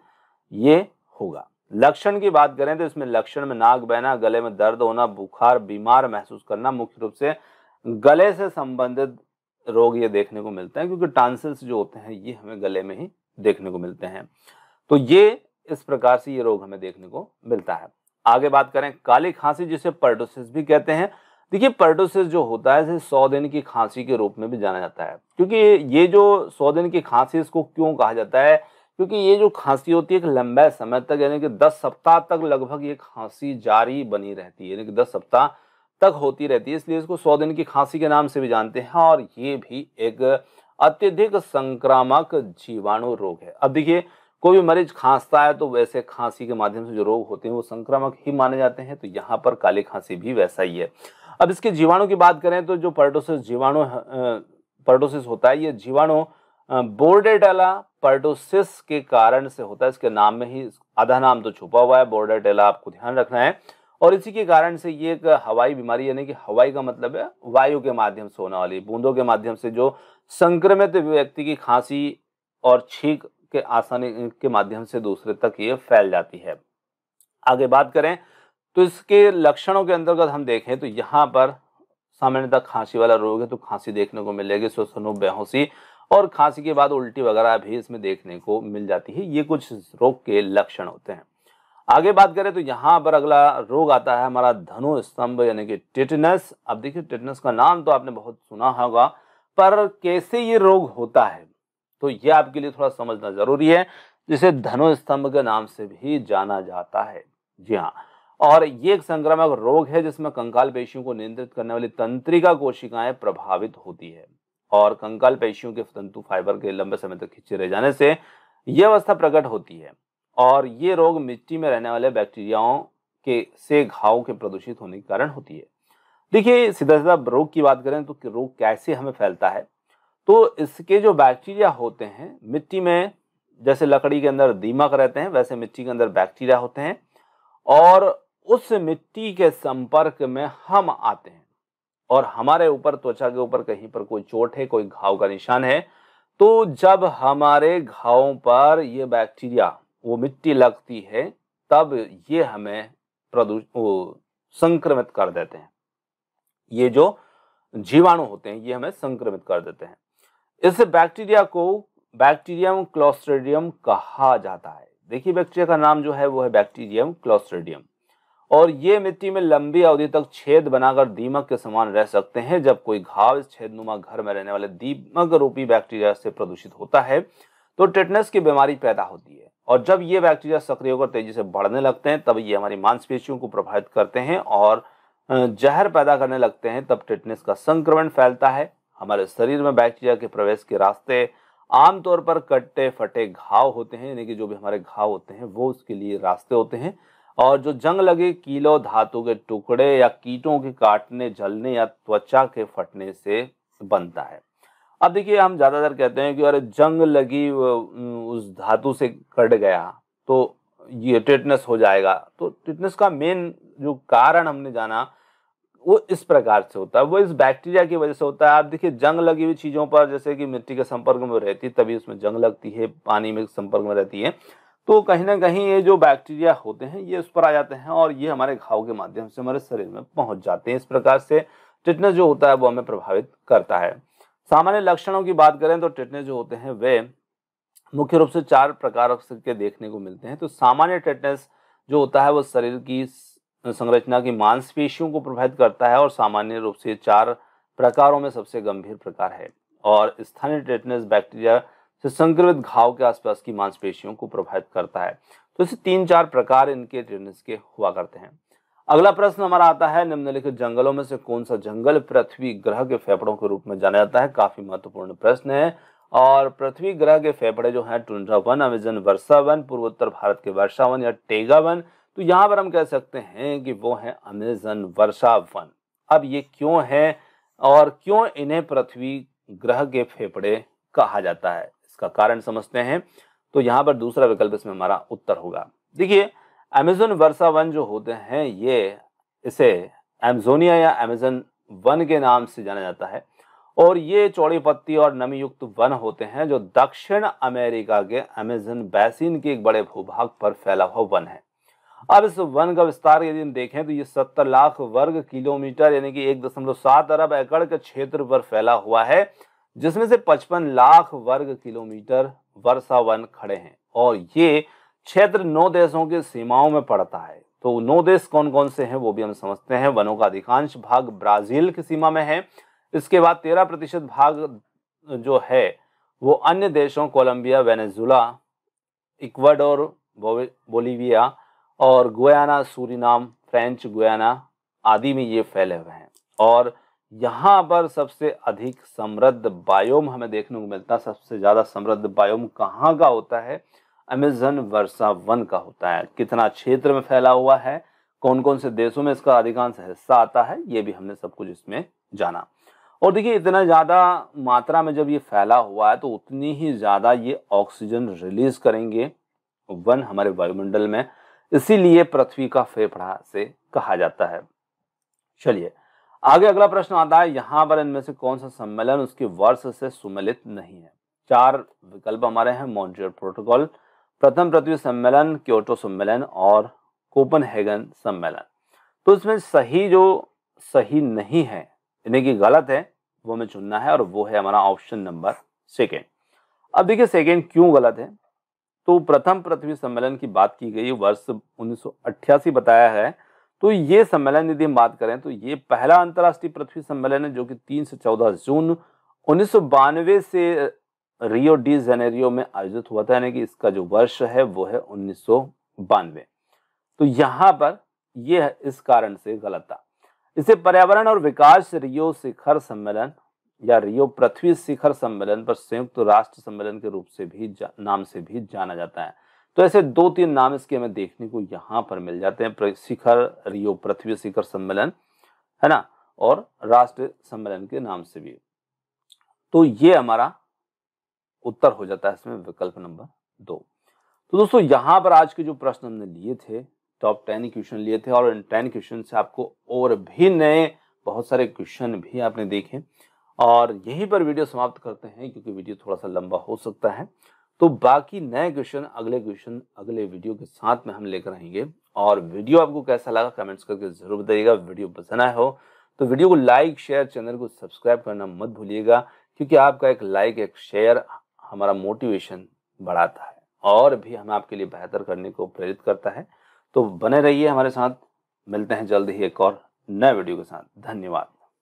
ये होगा लक्षण की बात करें तो इसमें लक्षण में नाक बहना गले में दर्द होना बुखार बीमार महसूस करना मुख्य रूप से गले से संबंधित रोग ये देखने को मिलते हैं क्योंकि टांसिल्स जो होते हैं ये हमें गले में ही देखने को मिलते हैं तो ये इस प्रकार से ये रोग हमें देखने को मिलता है आगे बात करें काली खांसी जिसे पर्टोसिस भी कहते हैं देखिए पर्टोसिस जो होता है इसे सौ दिन की खांसी के रूप में भी जाना जाता है क्योंकि ये जो सौ दिन की खांसी इसको क्यों कहा जाता है क्योंकि ये जो खांसी होती है एक लंबे समय तक यानी कि दस सप्ताह तक लगभग ये खांसी जारी बनी रहती है यानी कि दस सप्ताह तक होती रहती है इसलिए इसको सौ दिन की खांसी के नाम से भी जानते हैं और ये भी एक अत्यधिक संक्रामक जीवाणु रोग है अब देखिए कोई भी मरीज खांसता है तो वैसे खांसी के माध्यम से जो रोग होते हैं वो संक्रामक ही माने जाते हैं तो यहाँ पर काली खांसी भी वैसा ही है अब इसके जीवाणु की बात करें तो जो पर्टोसिस जीवाणु पर्टोसिस होता है ये जीवाणु बोर्डेटेला पर्टोसिस के कारण से होता है इसके नाम में ही आधा नाम तो छुपा हुआ है बोर्डेटेला आपको ध्यान रखना है और इसी के कारण से ये एक हवाई बीमारी यानी कि हवाई का मतलब है वायु के माध्यम से होने वाली बूंदों के माध्यम से जो संक्रमित व्यक्ति की खांसी और छींक के आसानी के माध्यम से दूसरे तक ये फैल जाती है आगे बात करें तो इसके लक्षणों के अंतर्गत हम देखें तो यहाँ पर सामान्यतः खांसी वाला रोग है तो खांसी देखने को मिलेगी सोसनो बेहोसी और खांसी के बाद उल्टी वगैरह भी इसमें देखने को मिल जाती है ये कुछ रोग के लक्षण होते हैं आगे बात करें तो यहाँ पर अगला रोग आता है हमारा धनु स्तंभ यानी कि टिटनस अब देखिए टिटनस का नाम तो आपने बहुत सुना होगा पर कैसे ये रोग होता है तो ये आपके लिए थोड़ा समझना जरूरी है जिसे धनु स्तंभ के नाम से भी जाना जाता है जी हाँ और ये एक संक्रामक रोग है जिसमें कंकाल पेशियों को नियंत्रित करने वाली तंत्रिका कोशिकाएं प्रभावित होती है और कंकाल पेशियों के तंतु फाइबर के लंबे समय तक खींचे रह जाने से यह अवस्था प्रकट होती है और ये रोग मिट्टी में रहने वाले बैक्टीरियाओं के से घाव के प्रदूषित होने के कारण होती है देखिए सीधा सीधा रोग की बात करें तो रोग कैसे हमें फैलता है तो इसके जो बैक्टीरिया होते हैं मिट्टी में जैसे लकड़ी के अंदर दीमक रहते हैं वैसे मिट्टी के अंदर बैक्टीरिया होते हैं और उस मिट्टी के संपर्क में हम आते हैं और हमारे ऊपर त्वचा के ऊपर कहीं पर कोई चोट है कोई घाव का निशान है तो जब हमारे घावों पर ये बैक्टीरिया वो मिट्टी लगती है तब ये हमें प्रदूष संक्रमित कर देते हैं ये जो जीवाणु होते हैं ये हमें संक्रमित कर देते हैं इस बैक्टीरिया को बैक्टीरियम क्लोस्ट्रेडियम कहा जाता है देखिए बैक्टीरिया का नाम जो है वो है बैक्टीरियम क्लोस्ट्रेडियम और ये मिट्टी में लंबी अवधि तक छेद बनाकर दीमक के समान रह सकते हैं जब कोई घाव इस नुमा घर में रहने वाले दीमक रूपी बैक्टीरिया से प्रदूषित होता है तो टेटनस की बीमारी पैदा होती है और जब ये बैक्टीरिया सक्रिय होकर तेजी से बढ़ने लगते हैं तब ये हमारी मांसपेशियों को प्रभावित करते हैं और जहर पैदा करने लगते हैं तब टेटनस का संक्रमण फैलता है हमारे शरीर में बैक्टीरिया के प्रवेश के रास्ते आमतौर पर कट्टे फटे घाव होते हैं यानी कि जो भी हमारे घाव होते हैं वो उसके लिए रास्ते होते हैं और जो जंग लगे कीलो धातु के टुकड़े या कीटों के काटने जलने या त्वचा के फटने से बनता है अब देखिए हम ज़्यादातर कहते हैं कि अरे जंग लगी उस धातु से कट गया तो ये टिटनेस हो जाएगा तो टिटनेस का मेन जो कारण हमने जाना वो इस प्रकार से होता है वो इस बैक्टीरिया की वजह से होता है आप देखिए जंग लगी हुई चीज़ों पर जैसे कि मिट्टी के संपर्क में रहती है तभी उसमें जंग लगती है पानी में संपर्क में रहती है तो कहीं ना कहीं ये जो बैक्टीरिया होते हैं ये उस पर आ जाते हैं और ये हमारे घाव के माध्यम से हमारे शरीर में पहुँच जाते हैं इस प्रकार से टिटनेस जो होता है वो हमें प्रभावित करता है सामान्य लक्षणों की बात करें तो टिटनेस जो होते हैं वे मुख्य रूप से चार प्रकार के देखने को मिलते हैं तो सामान्य टिटनेस जो होता है वो शरीर की संरचना की मांसपेशियों को प्रभावित करता है और सामान्य रूप से चार प्रकारों में सबसे गंभीर प्रकार है और स्थानीय टेटनस बैक्टीरिया से संक्रमित घाव के आसपास की मांसपेशियों को प्रभावित करता है तो इसे तीन चार प्रकार इनके टेटनस के हुआ करते हैं अगला प्रश्न हमारा आता है निम्नलिखित जंगलों में से कौन सा जंगल पृथ्वी ग्रह के फेफड़ों के रूप में जाना जाता है काफी महत्वपूर्ण प्रश्न है और पृथ्वी ग्रह के फेफड़े जो हैं टुंड्रा वन अमेजन वर्षा वन पूर्वोत्तर भारत के वर्षा वन या टेगा वन तो यहाँ पर हम कह सकते हैं कि वो है अमेजन वर्षा वन अब ये क्यों है और क्यों इन्हें पृथ्वी ग्रह के फेफड़े कहा जाता है इसका कारण समझते हैं तो यहाँ पर दूसरा विकल्प इसमें हमारा उत्तर होगा देखिए अमेजोन वर्षा वन जो होते हैं ये इसे एमजोनिया या अमेजन वन के नाम से जाना जाता है और ये चौड़ी पत्ती और नमी युक्त वन होते हैं जो दक्षिण अमेरिका के अमेजन बेसिन के एक बड़े भूभाग पर फैला हुआ वन है अब इस वन का विस्तार यदि हम देखें तो ये सत्तर लाख वर्ग किलोमीटर यानी कि एक दशमलव सात अरब एकड़ के क्षेत्र पर फैला हुआ है जिसमें से पचपन लाख वर्ग किलोमीटर वर्षा वन खड़े हैं और ये क्षेत्र नौ देशों के सीमाओं में पड़ता है तो नौ देश कौन कौन से हैं वो भी हम समझते हैं वनों का अधिकांश भाग ब्राजील की सीमा में है इसके बाद तेरह प्रतिशत भाग जो है वो अन्य देशों कोलंबिया वेनेजुला इक्वाडोर बोलिविया और गोयाना सूरीनाम फ्रेंच गोयाना आदि में ये फैले हुए हैं और यहाँ पर सबसे अधिक समृद्ध बायोम हमें देखने को मिलता है सबसे ज़्यादा समृद्ध बायोम कहाँ का होता है अमेजन वर्षा वन का होता है कितना क्षेत्र में फैला हुआ है कौन कौन से देशों में इसका अधिकांश हिस्सा आता है ये भी हमने सब कुछ इसमें जाना और देखिए इतना ज़्यादा मात्रा में जब ये फैला हुआ है तो उतनी ही ज़्यादा ये ऑक्सीजन रिलीज करेंगे वन हमारे वायुमंडल में इसीलिए पृथ्वी का फेफड़ा से कहा जाता है चलिए आगे अगला प्रश्न आता है यहां पर इनमें से कौन सा सम्मेलन उसके वर्ष से सुमेलित नहीं है चार विकल्प हमारे हैं मॉन्ट्रियल प्रोटोकॉल प्रथम पृथ्वी सम्मेलन क्योटो सम्मेलन और कोपनहेगन सम्मेलन तो इसमें सही जो सही नहीं है यानी कि गलत है वो हमें चुनना है और वो है हमारा ऑप्शन नंबर सेकेंड अब देखिए सेकेंड क्यों गलत है तो प्रथम पृथ्वी सम्मेलन की बात की गई वर्ष उन्नीस बताया है तो ये सम्मेलन यदि हम बात करें तो ये पहला अंतर्राष्ट्रीय पृथ्वी सम्मेलन है जो कि 3 से 14 जून उन्नीस से रियो डी जेनेरियो में आयोजित हुआ था यानी कि इसका जो वर्ष है वो है उन्नीस तो यहाँ पर यह इस कारण से गलत था इसे पर्यावरण और विकास रियो शिखर सम्मेलन या रियो पृथ्वी शिखर सम्मेलन पर संयुक्त राष्ट्र सम्मेलन के रूप से भी नाम से भी जाना जाता है तो ऐसे दो तीन नाम इसके हमें देखने को यहाँ पर मिल जाते हैं शिखर रियो पृथ्वी शिखर सम्मेलन है ना और राष्ट्र सम्मेलन के नाम से भी तो ये हमारा उत्तर हो जाता है इसमें विकल्प नंबर दो तो दोस्तों यहाँ पर आज के जो प्रश्न हमने लिए थे टॉप टेन क्वेश्चन लिए थे और इन टेन क्वेश्चन से आपको और भी नए बहुत सारे क्वेश्चन भी आपने देखे और यहीं पर वीडियो समाप्त करते हैं क्योंकि वीडियो थोड़ा सा लंबा हो सकता है तो बाकी नए क्वेश्चन अगले क्वेश्चन अगले वीडियो के साथ में हम लेकर आएंगे और वीडियो आपको कैसा लगा कमेंट्स करके जरूर बताइएगा वीडियो पसंद आया हो तो वीडियो को लाइक शेयर चैनल को सब्सक्राइब करना मत भूलिएगा क्योंकि आपका एक लाइक एक शेयर हमारा मोटिवेशन बढ़ाता है और भी हम आपके लिए बेहतर करने को प्रेरित करता है तो बने रहिए हमारे साथ मिलते हैं जल्द ही एक और नए वीडियो के साथ धन्यवाद